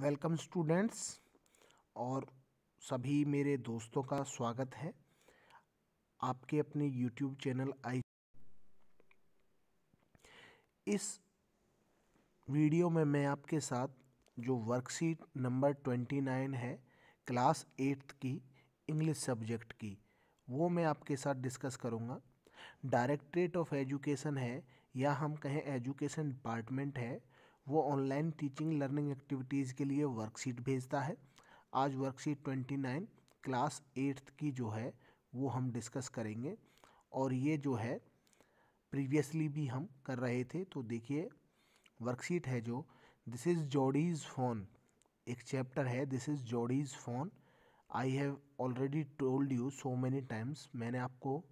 Welcome students और सभी मेरे दोस्तों का स्वागत है आपके अपने यूट्यूब चैनल आई इस वीडियो में मैं आपके साथ जो वर्कशीट नंबर ट्वेंटी नाइन है क्लास एट्थ की इंग्लिश सब्जेक्ट की वो मैं आपके साथ डिस्कस करूँगा डायरेक्ट्रेट ऑफ एजुकेशन है या हम कहें एजुकेशन डिपार्टमेंट है वो ऑनलाइन टीचिंग लर्निंग एक्टिविटीज़ के लिए वर्कशीट भेजता है आज worksheet twenty nine class eighth की जो है वो हम डिस्कस करेंगे और ये जो है प्रीवियसली भी हम कर रहे थे तो देखिए वर्कशीट है जो दिस इज़ जॉडीज़ फोन एक चैप्टर है this is Jody's phone I have already told you so many times मैंने आपको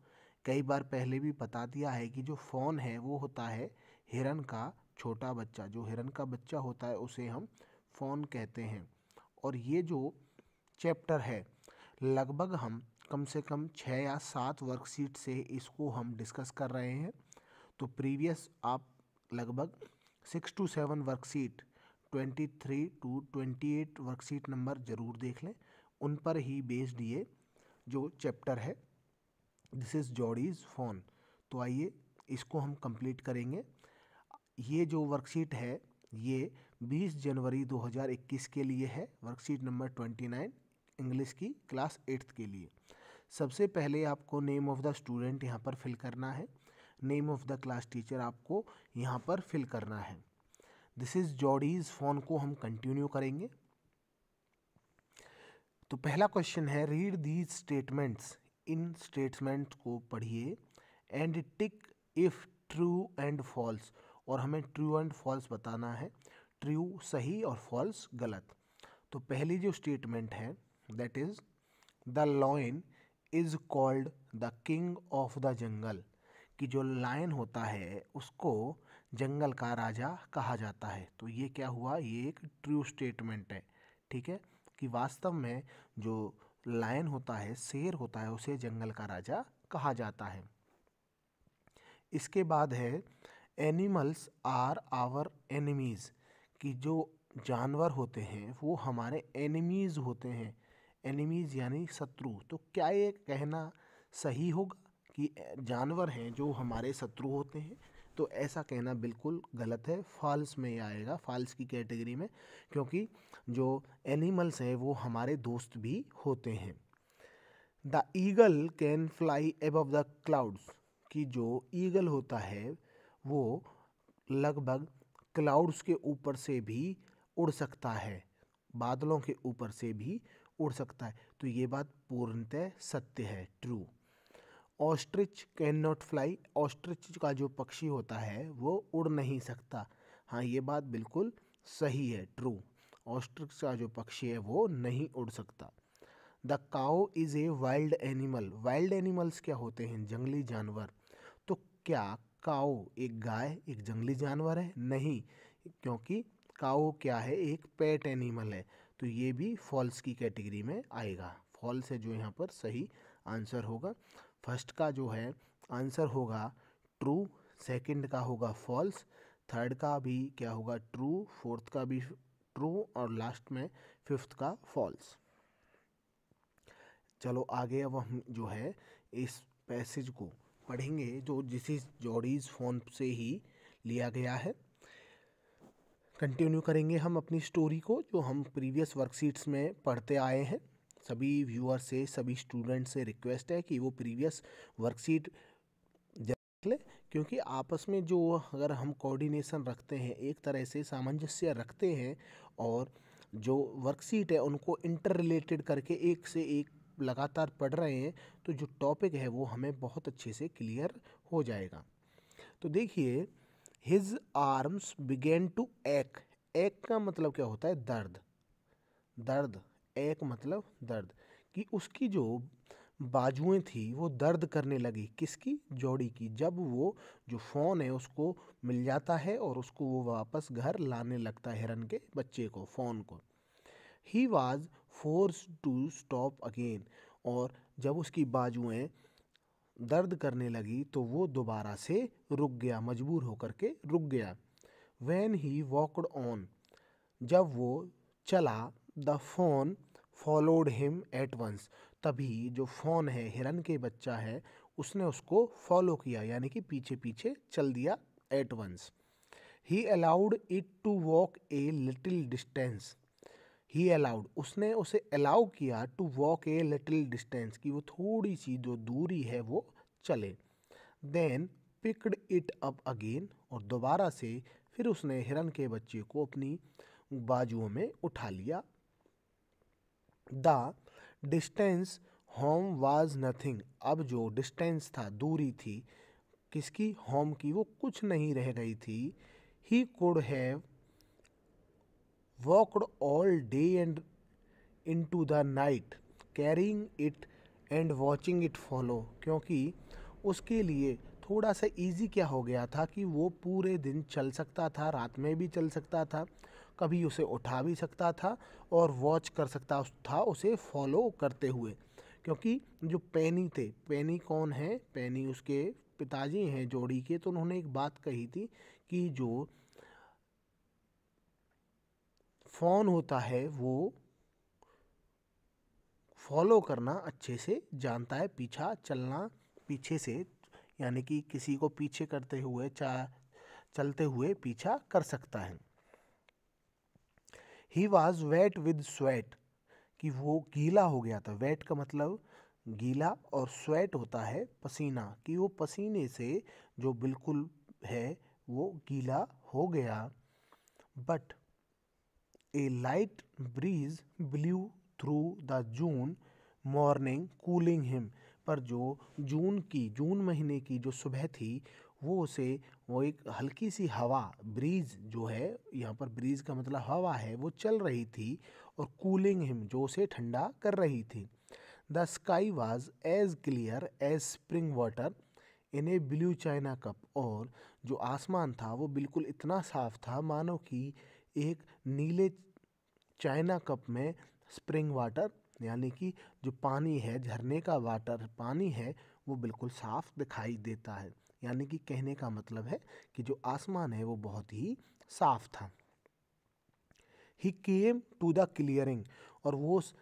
कई बार पहले भी बता दिया है कि जो फ़ोन है वो होता है हिरन का छोटा बच्चा जो हिरन का बच्चा होता है उसे हम फोन कहते हैं और ये जो चैप्टर है लगभग हम कम से कम छः या सात वर्कशीट से इसको हम डिस्कस कर रहे हैं तो प्रीवियस आप लगभग six to seven worksheet twenty three to twenty eight worksheet number ज़रूर देख लें उन पर ही बेस्ड ये जो चैप्टर है दिस इज़ जॉडीज़ फोन तो आइए इसको हम कंप्लीट करेंगे ये जो वर्कशीट है ये 20 जनवरी 2021 के लिए है वर्कशीट नंबर 29 इंग्लिश की क्लास एट्थ के लिए सबसे पहले आपको नेम ऑफ़ द स्टूडेंट यहाँ पर फिल करना है name of the class teacher आपको यहाँ पर फिल करना है दिस इज़ जॉडीज़ फोन को हम कंटिन्यू करेंगे तो पहला क्वेश्चन है रीड दीज स्टेटमेंट्स इन स्टेटमेंट को पढ़िए and tick if true and false और हमें ट्रू एंड फॉल्स बताना है ट्रू सही और फॉल्स गलत तो पहली जो स्टेटमेंट है that is the lion is called the king of the jungle कि जो लायन होता है उसको जंगल का राजा कहा जाता है तो ये क्या हुआ ये एक ट्रू स्टेटमेंट है ठीक है कि वास्तव में जो लायन होता है शेर होता है उसे जंगल का राजा कहा जाता है इसके बाद है एनिमल्स आर आवर एनिमीज़ कि जो जानवर होते हैं वो हमारे एनिमीज़ होते हैं एनिमीज़ यानी शत्रु तो क्या ये कहना सही होगा कि जानवर हैं जो हमारे शत्रु होते हैं तो ऐसा कहना बिल्कुल गलत है फॉल्स में आएगा फॉल्स की कैटेगरी में क्योंकि जो एनिमल्स हैं वो हमारे दोस्त भी होते हैं the eagle can fly above the clouds कि जो ईगल होता है वो लगभग क्लाउड्स के ऊपर से भी उड़ सकता है बादलों के ऊपर से भी उड़ सकता है तो ये बात पूर्णतः सत्य है true ostrich can not fly ostrich का जो पक्षी होता है वो उड़ नहीं सकता हाँ ये बात बिल्कुल सही है ट्रू ऑस्ट्रिच का जो पक्षी है वो नहीं उड़ सकता the cow is a wild animal wild animals क्या होते हैं जंगली जानवर तो क्या काओ एक गाय एक जंगली जानवर है नहीं क्योंकि काओ क्या है एक पेट एनिमल है तो ये भी फॉल्स की कैटेगरी में आएगा फॉल्स है जो यहाँ पर सही आंसर होगा फर्स्ट का जो है आंसर होगा ट्रू सेकंड का होगा फॉल्स थर्ड का भी क्या होगा ट्रू फोर्थ का भी ट्रू और लास्ट में फिफ्थ का फॉल्स चलो आगे अब हम जो है इस पैसेज को पढ़ेंगे जो जिस जॉरीज फोन से ही लिया गया है कंटिन्यू करेंगे हम अपनी स्टोरी को जो हम प्रीवियस वर्कशीट्स में पढ़ते आए हैं सभी व्यूअर से सभी स्टूडेंट से रिक्वेस्ट है कि वो प्रीवियस वर्कशीट देख लें क्योंकि आपस में जो अगर हम कोऑर्डिनेशन रखते हैं एक तरह से सामंजस्य रखते हैं और जो वर्कशीट है उनको इंटर रिलेटेड करके एक से एक लगातार पढ़ रहे हैं तो जो टॉपिक है वो हमें बहुत अच्छे से क्लियर हो जाएगा तो देखिए हिज आर्म्स बिगेन टू एक एक का मतलब क्या होता है दर्द दर्द एक मतलब दर्द कि उसकी जो बाजुएं थी वो दर्द करने लगी किसकी जोड़ी की जब वो जो फ़ोन है उसको मिल जाता है और उसको वो वापस घर लाने लगता है हिरन के बच्चे को फ़ोन को he was force to stop again और जब उसकी बाजुएं दर्द करने लगी तो वो दोबारा से रुक गया मजबूर होकर के रुक गया वैन ही वॉकड ऑन जब वो चला the phone followed him at once तभी जो फोन है हिरन के बच्चा है उसने उसको फॉलो किया यानी कि पीछे पीछे चल दिया at once he allowed it to walk a little distance he allowed उसने उसे अलाउ किया to walk a little distance कि वो थोड़ी सी जो दूरी है वो चले then picked it up again और दोबारा से फिर उसने हिरन के बच्चे को अपनी बाजुओं में उठा लिया the distance home was nothing अब जो डिस्टेंस था दूरी थी किसकी होम की वो कुछ नहीं रह गई थी he could have all all day and into the night carrying it and watching it follow क्योंकि उसके लिए थोड़ा सा ईजी क्या हो गया था कि वो पूरे दिन चल सकता था रात में भी चल सकता था कभी उसे उठा भी सकता था और वॉच कर सकता था उसे फॉलो करते हुए क्योंकि जो पैनी थे पैनी कौन है पैनी उसके पिताजी हैं जोड़ी के तो उन्होंने एक बात कही थी कि जो फोन होता है वो फॉलो करना अच्छे से जानता है पीछा चलना पीछे से यानी कि किसी को पीछे करते हुए चा चलते हुए पीछा कर सकता है he was wet with sweat कि वो गीला हो गया था वेट का मतलब गीला और स्वेट होता है पसीना कि वो पसीने से जो बिल्कुल है वो गीला हो गया but a light breeze blew through the June morning cooling him पर जो जून की जून महीने की जो सुबह थी वो उसे वो एक हल्की सी हवा ब्रीज जो है यहाँ पर ब्रीज का मतलब हवा है वो चल रही थी और कूलिंग हिम जो उसे ठंडा कर रही थी the sky was as clear as spring water in a blue china cup और जो आसमान था वो बिल्कुल इतना साफ था मानो कि एक नीले चाइना कप में स्प्रिंग वाटर यानी कि जो पानी है झरने का वाटर पानी है वो बिल्कुल साफ दिखाई देता है यानी कि कहने का मतलब है कि जो आसमान है वो बहुत ही साफ था he came to the clearing और वो उस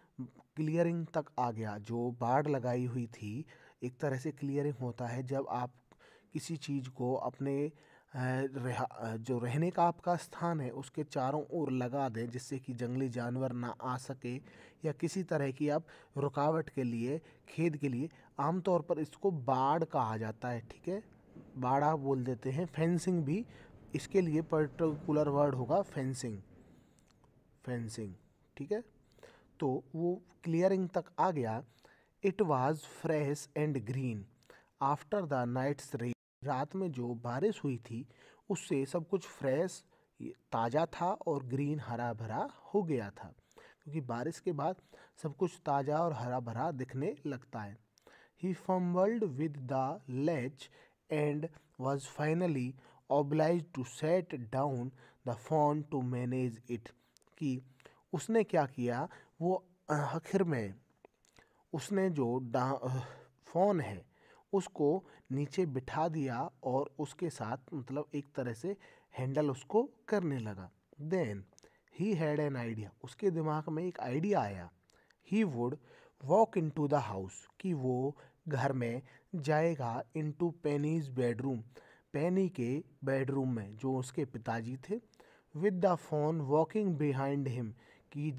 क्लियरिंग तक आ गया जो बाढ़ लगाई हुई थी एक तरह से क्लियरिंग होता है जब आप किसी चीज़ को अपने जो रहने का आपका स्थान है उसके चारों ओर लगा दें जिससे कि जंगली जानवर ना आ सके या किसी तरह की आप रुकावट के लिए खेद के लिए आमतौर पर इसको बाड़ कहा जाता है ठीक है आप बोल देते हैं फेंसिंग भी इसके लिए पर्टिकुलर वर्ड होगा फेंसिंग फेंसिंग ठीक है तो वो क्लियरिंग तक आ गया it was fresh and green after the night's rain रात में जो बारिश हुई थी उससे सब कुछ फ्रेश ताज़ा था और ग्रीन हरा भरा हो गया था क्योंकि बारिश के बाद सब कुछ ताज़ा और हरा भरा दिखने लगता है he fumbled with the latch and was finally oblige to set down the phone to manage it कि उसने क्या किया वो आखिर में उसने जो डा फ़ोन है उसको नीचे बिठा दिया और उसके साथ मतलब एक तरह से हैंडल उसको करने लगा then he had an idea उसके दिमाग में एक आइडिया आया he would walk into the house कि वो घर में जाएगा into Penny's bedroom Penny के बेडरूम में जो उसके पिताजी थे with the phone walking behind him कि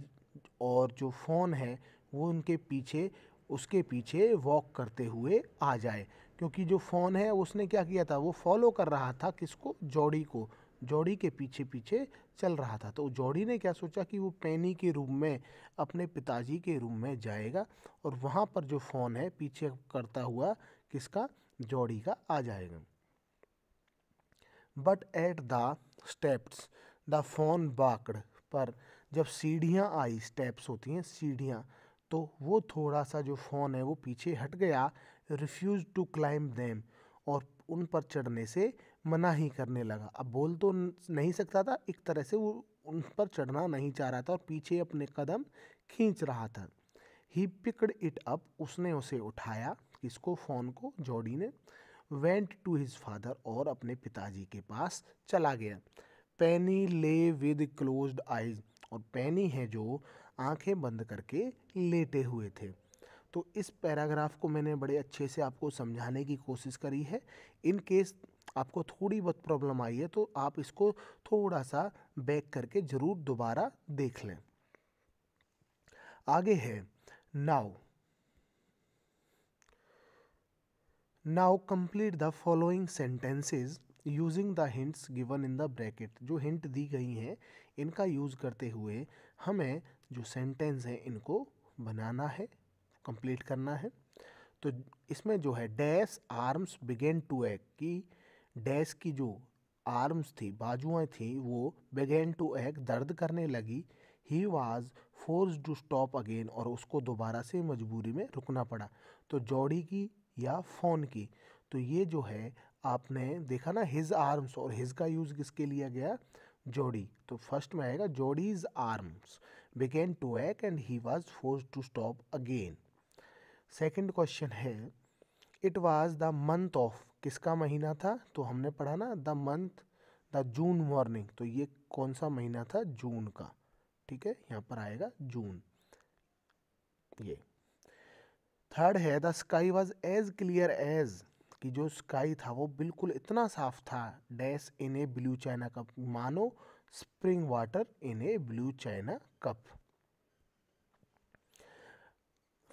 और जो फ़ोन है वो उनके पीछे उसके पीछे वॉक करते हुए आ जाए क्योंकि जो फ़ोन है उसने क्या किया था वो फॉलो कर रहा था किसको जोड़ी को जौड़ी के पीछे पीछे चल रहा था तो जौड़ी ने क्या सोचा कि वो पैनी के रूम में अपने पिताजी के रूम में जाएगा और वहाँ पर जो फ़ोन है पीछे करता हुआ किसका जोड़ी का आ जाएगा but at the steps the phone balked पर जब सीढ़ियाँ आई स्टेप्स होती हैं सीढ़ियाँ तो वो थोड़ा सा जो फ़ोन है वो पीछे हट गया रिफ्यूज़ टू क्लाइम देम और उन पर चढ़ने से मना ही करने लगा अब बोल तो नहीं सकता था एक तरह से वो उन पर चढ़ना नहीं चाह रहा था और पीछे अपने कदम खींच रहा था ही पिकड इट अप उसने उसे उठाया किसको फ़ोन को जॉडी ने वेंट टू हिज फादर और अपने पिताजी के पास चला गया पैनी ले विद क्लोज्ड आइज और पैनी है जो आंखें बंद करके लेटे हुए थे तो इस पैराग्राफ को मैंने बड़े अच्छे से आपको समझाने की कोशिश करी है इन केस आपको थोड़ी बहुत प्रॉब्लम आई है तो आप इसको थोड़ा सा बैक करके ज़रूर दोबारा देख लें आगे है now now complete the following sentences using the hints given in the bracket जो हिंट दी गई हैं इनका यूज़ करते हुए हमें जो सेंटेंस है इनको बनाना है कंप्लीट करना है तो इसमें जो है dash arms began to act कि डैश की जो आर्म्स थी बाजुएं थी वो बिगेन टू एक्ट दर्द करने लगी he was force to stop again और उसको दोबारा से मजबूरी में रुकना पड़ा तो जौड़ी की या फोन की तो ये जो है आपने देखा ना हिज आर्म्स और हिज का यूज़ किसके लिया गया जोड़ी तो फर्स्ट में आएगा Jody's arms began to act and he was forced to stop again. second question hai it was the month of किसका महीना था तो हमने पढ़ा ना the month the June morning तो ये कौन सा महीना था जून का ठीक है यहाँ पर आएगा जून ये थर्ड है the sky was as clear as कि जो स्काई था वो बिल्कुल इतना साफ था dash in a blue china cup मानो spring water in a blue china cup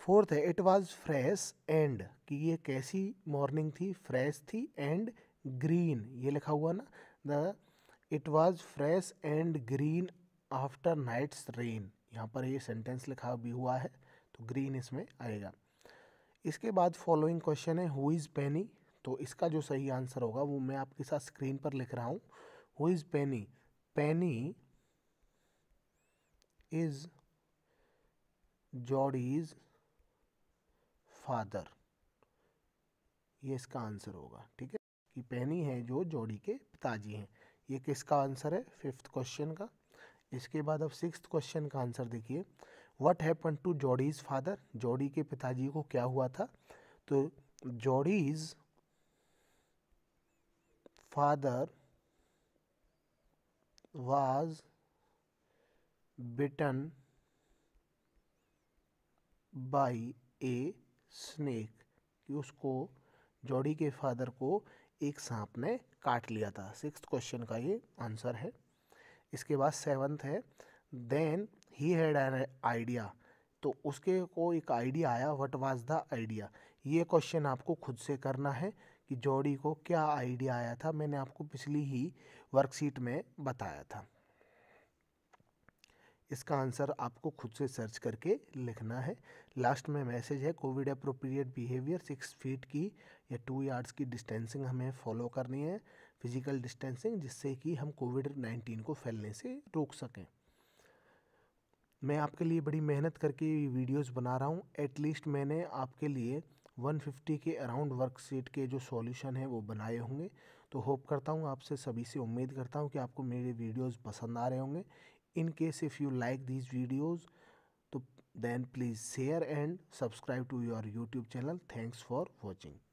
fourth है इट वॉज फ्रेश एंड कि ये कैसी मॉर्निंग थी फ्रेश थी एंड ग्रीन ये लिखा हुआ ना the it was fresh and green after night's rain यहाँ पर ये सेंटेंस लिखा भी हुआ है तो ग्रीन इसमें आएगा इसके बाद फॉलोइंग क्वेश्चन है हु इज़ पेनी तो इसका जो सही आंसर होगा वो मैं आपके साथ स्क्रीन पर लिख रहा हूँ who is Penny Penny is Jody's father. ये इसका आंसर होगा ठीक है कि पैनी है जो जॉडी के पिताजी हैं ये किसका आंसर है फिफ्थ क्वेश्चन का इसके बाद अब सिक्स क्वेश्चन का आंसर देखिए what happen to Jody's father Jody के पिताजी को क्या हुआ था तो Jody's father was bitten by a snake कि उसको जॉडी के फादर को एक सांप ने काट लिया था सिक्स क्वेश्चन का ये आंसर है इसके बाद सेवन्थ है then he had an idea तो उसके को एक आइडिया आया व्हाट वाज द आइडिया ये क्वेश्चन आपको खुद से करना है कि जॉडी को क्या आइडिया आया था मैंने आपको पिछली ही वर्कशीट में बताया था इसका आंसर आपको खुद से सर्च करके लिखना है लास्ट में मैसेज है COVID appropriate behaviour six feet की या टू यार्ड्स की डिस्टेंसिंग हमें फॉलो करनी है फिजिकल डिस्टेंसिंग जिससे कि हम कोविड नाइन्टीन को फैलने से रोक सकें मैं आपके लिए बड़ी मेहनत करके वीडियोज़ बना रहा हूँ एटलीस्ट मैंने आपके लिए 150 के अराउंड वर्कशीट के जो सॉल्यूशन हैं वो बनाए होंगे तो होप करता हूँ आपसे सभी से उम्मीद करता हूँ कि आपको मेरे वीडियोस पसंद आ रहे होंगे in case if you like these videos then please share and subscribe to your youtube channel thanks for watching